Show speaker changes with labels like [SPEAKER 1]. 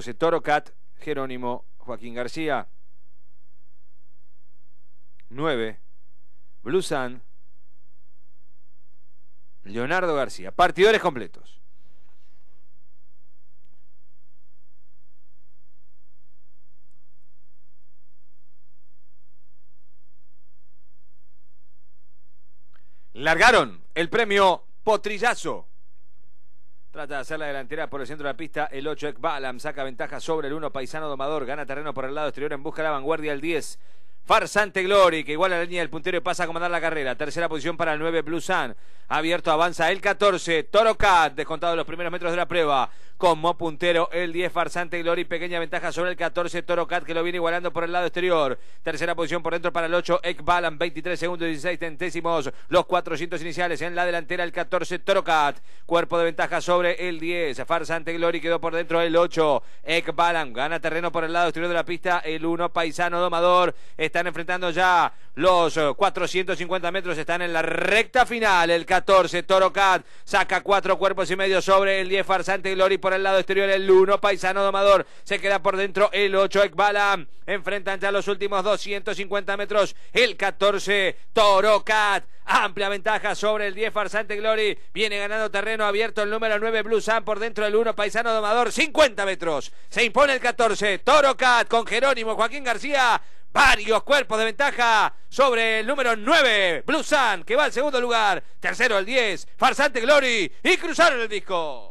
[SPEAKER 1] José Toro Cat, Jerónimo, Joaquín García. 9. Blusan. Leonardo García. Partidores completos. Largaron el premio
[SPEAKER 2] Potrillazo.
[SPEAKER 3] Trata de hacer la delantera por el centro de la pista. El 8 Ekbalam saca ventaja sobre el 1 Paisano Domador. Gana terreno por el lado exterior en busca de la vanguardia. El 10 Farsante Glory, que iguala la línea del puntero y pasa a comandar la carrera. Tercera posición para el 9, Blue Sun. Abierto avanza el 14, Toro Cat, descontado los primeros metros de la prueba como puntero el 10 farsante Glory, pequeña ventaja sobre el 14 Toro Cat que lo viene igualando por el lado exterior. Tercera posición por dentro para el 8 Ekbalan, 23 segundos y 16 centésimos, los 400 iniciales en la delantera el 14 Toro Cat, cuerpo de ventaja sobre el 10 farsante Glory quedó por dentro el 8 Ekbalan, gana terreno por el lado exterior de la pista el 1 Paisano Domador, están enfrentando ya los 450 eh, metros están en la recta final. El 14, Toro Cat saca cuatro cuerpos y medio sobre el 10, Farsante Glory por el lado exterior. El 1, Paisano Domador se queda por dentro. El 8, Ekbala. Enfrentan ya los últimos 250 metros. El 14, Toro Cat. Amplia ventaja sobre el 10 Farsante Glory. Viene ganando terreno abierto el número 9 Blue Sun por dentro del 1 Paisano Domador. 50 metros. Se impone el 14. Toro Cat con Jerónimo Joaquín García varios cuerpos de ventaja sobre el número 9, Blue Sun, que va al segundo lugar. Tercero el 10, Farsante Glory. Y cruzaron el disco.